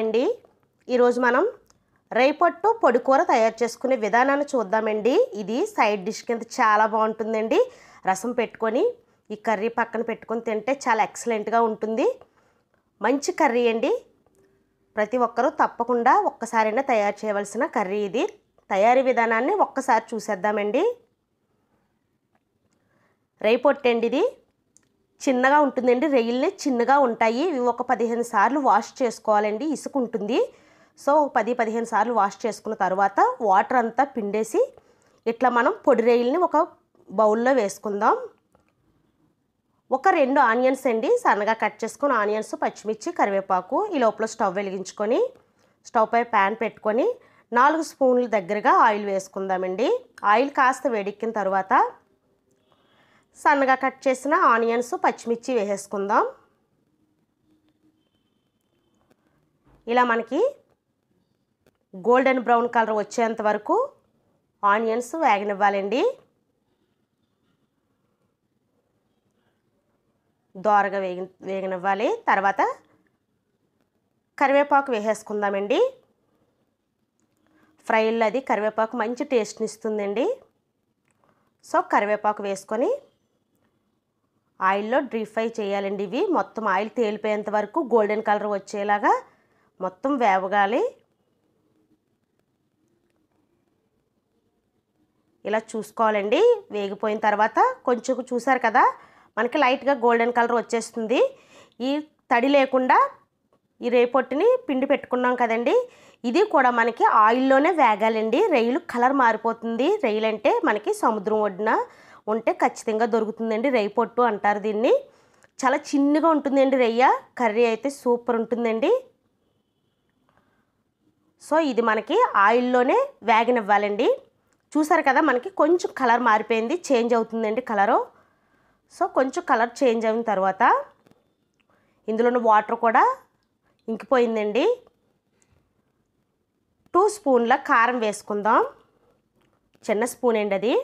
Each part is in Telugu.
అండి ఈరోజు మనం రేపొట్టు పొడికూర తయారు చేసుకునే విధానాన్ని చూద్దామండి ఇది సైడ్ డిష్ కింద చాలా బాగుంటుందండి రసం పెట్టుకొని ఈ కర్రీ పక్కన పెట్టుకొని తింటే చాలా ఎక్సలెంట్గా ఉంటుంది మంచి కర్రీ అండి ప్రతి ఒక్కరూ తప్పకుండా ఒక్కసారైనా తయారు చేయవలసిన కర్రీ ఇది తయారీ విధానాన్ని ఒక్కసారి చూసేద్దామండి రేపొట్టండి ఇది చిన్నగా ఉంటుందండి రెయిల్ని చిన్నగా ఉంటాయి ఇవి ఒక పదిహేను సార్లు వాష్ చేసుకోవాలండి ఇసుక ఉంటుంది సో పది పదిహేను సార్లు వాష్ చేసుకున్న తర్వాత వాటర్ అంతా పిండేసి ఇట్లా మనం పొడి రెయిల్ని ఒక బౌల్లో వేసుకుందాం ఒక రెండు ఆనియన్స్ అండి సన్నగా కట్ చేసుకుని ఆనియన్స్ పచ్చిమిర్చి కరివేపాకు ఈ లోపల స్టవ్ వెలిగించుకొని స్టవ్ పై ప్యాన్ పెట్టుకొని నాలుగు స్పూన్ల దగ్గరగా ఆయిల్ వేసుకుందామండి ఆయిల్ కాస్త వేడెక్కిన తర్వాత సన్నగా కట్ చేసిన ఆనియన్స్ పచ్చిమిర్చి వేసేసుకుందాం ఇలా మనకి గోల్డెన్ బ్రౌన్ కలర్ వచ్చేంత వరకు ఆనియన్స్ వేగనివ్వాలండి దోరగా వేగి వేగనివ్వాలి తర్వాత కరివేపాకు వేసేసుకుందామండి ఫ్రైల్లో అది కరివేపాకు మంచి టేస్ట్ని ఇస్తుందండి సో కరివేపాకు వేసుకొని ఆయిల్లో డ్రీ ఫ్రై చేయాలండి ఇవి మొత్తం ఆయిల్ తేలిపోయేంత వరకు గోల్డెన్ కలర్ వచ్చేలాగా మొత్తం వేవగాలి ఇలా చూసుకోవాలండి వేగిపోయిన తర్వాత కొంచెం చూసారు కదా మనకి లైట్గా గోల్డెన్ కలర్ వచ్చేస్తుంది ఈ తడి లేకుండా ఈ రేపొట్టిని పిండి పెట్టుకున్నాం కదండి ఇది కూడా మనకి ఆయిల్లోనే వేగాలండి రైలు కలర్ మారిపోతుంది రైలు అంటే మనకి సముద్రం ఒడ్డున ఉంటే ఖచ్చితంగా దొరుకుతుందండి రై పొట్టు అంటారు దీన్ని చాలా చిన్నగా ఉంటుందండి రయ్య కర్రీ అయితే సూపర్ ఉంటుందండి సో ఇది మనకి ఆయిల్లోనే వేగనివ్వాలండి చూసారు కదా మనకి కొంచెం కలర్ మారిపోయింది చేంజ్ అవుతుందండి కలరు సో కొంచెం కలర్ చేంజ్ అయిన తర్వాత ఇందులోని వాటర్ కూడా ఇంకిపోయిందండి టూ స్పూన్ల కారం వేసుకుందాం చిన్న స్పూన్ అండి అది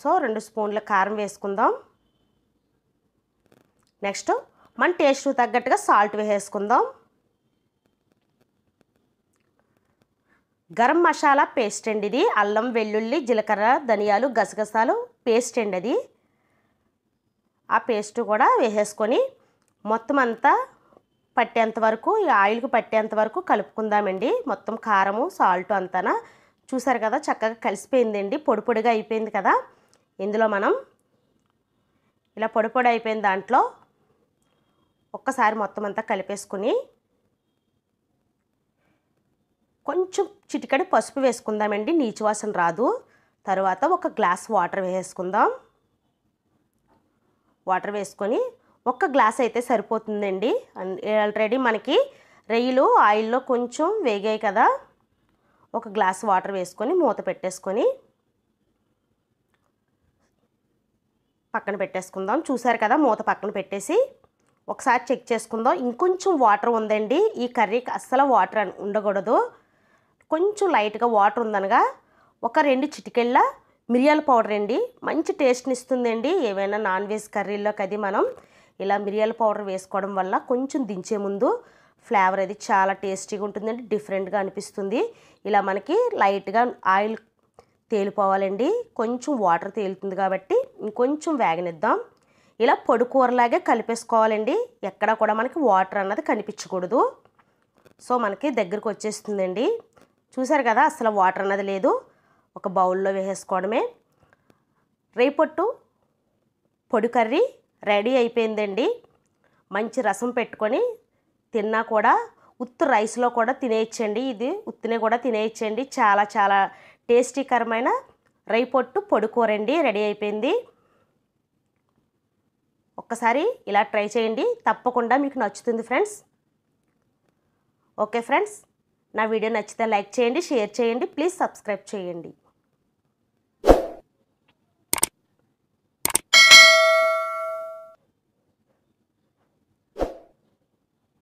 సో రెండు స్పూన్ల కారం వేసుకుందాం నెక్స్ట్ మన టేస్ట్ తగ్గట్టుగా సాల్ట్ వేసేసుకుందాం గరం మసాలా పేస్ట్ అండి ఇది అల్లం వెల్లుల్లి జీలకర్ర ధనియాలు గసగసాలు పేస్ట్ అండి అది ఆ పేస్ట్ కూడా వేసేసుకొని మొత్తం అంతా పట్టేంత వరకు ఈ ఆయిల్కి పట్టేంత వరకు కలుపుకుందామండి మొత్తం కారము సాల్ట్ అంతా చూసారు కదా చక్కగా కలిసిపోయిందండి పొడి పొడిగా అయిపోయింది కదా ఇందులో మనం ఇలా పొడి పొడి అయిపోయిన దాంట్లో ఒక్కసారి మొత్తం అంతా కలిపేసుకుని కొంచెం చిటికడి పసుపు వేసుకుందామండి నీచు వాసన రాదు తర్వాత ఒక గ్లాస్ వాటర్ వేసుకుందాం వాటర్ వేసుకొని ఒక్క గ్లాస్ అయితే సరిపోతుందండి ఆల్రెడీ మనకి రొయ్యలు ఆయిల్లో కొంచెం వేగాయి కదా ఒక గ్లాస్ వాటర్ వేసుకొని మూత పెట్టేసుకొని పక్కన పెట్టేసుకుందాం చూసారు కదా మూత పక్కన పెట్టేసి ఒకసారి చెక్ చేసుకుందాం ఇంకొంచెం వాటర్ ఉందండి ఈ కర్రీకి అస్సలు వాటర్ ఉండకూడదు కొంచెం లైట్గా వాటర్ ఉందనగా ఒక రెండు చిటికెళ్ళ మిరియాల పౌడర్ అండి మంచి టేస్ట్ని ఇస్తుందండి ఏవైనా నాన్ వెజ్ కర్రీల్లోకి అది మనం ఇలా మిరియాల పౌడర్ వేసుకోవడం వల్ల కొంచెం దించే ముందు ఫ్లేవర్ అది చాలా టేస్టీగా ఉంటుందండి డిఫరెంట్గా అనిపిస్తుంది ఇలా మనకి లైట్గా ఆయిల్ తేలిపోవాలండి కొంచెం వాటర్ తేలుతుంది కాబట్టి ఇంకొంచెం వేగనిద్దాం ఇలా పొడికూరలాగే కలిపేసుకోవాలండి ఎక్కడ కూడా మనకి వాటర్ అన్నది కనిపించకూడదు సో మనకి దగ్గరకు వచ్చేస్తుందండి చూసారు కదా అసలు వాటర్ అన్నది లేదు ఒక బౌల్లో వేసేసుకోవడమే రేపొట్టు పొడి కర్రీ రెడీ అయిపోయిందండి మంచి రసం పెట్టుకొని తిన్నా కూడా ఉత్తు రైస్లో కూడా తినేయచ్చండి ఇది ఉత్తునే కూడా తినేయచ్చండి చాలా చాలా టేస్టీకరమైన రైపొట్టు పొడుకోరండి రెడీ అయిపోయింది ఒక్కసారి ఇలా ట్రై చేయండి తప్పకుండా మీకు నచ్చుతుంది ఫ్రెండ్స్ ఓకే ఫ్రెండ్స్ నా వీడియో నచ్చితే లైక్ చేయండి షేర్ చేయండి ప్లీజ్ సబ్స్క్రైబ్ చేయండి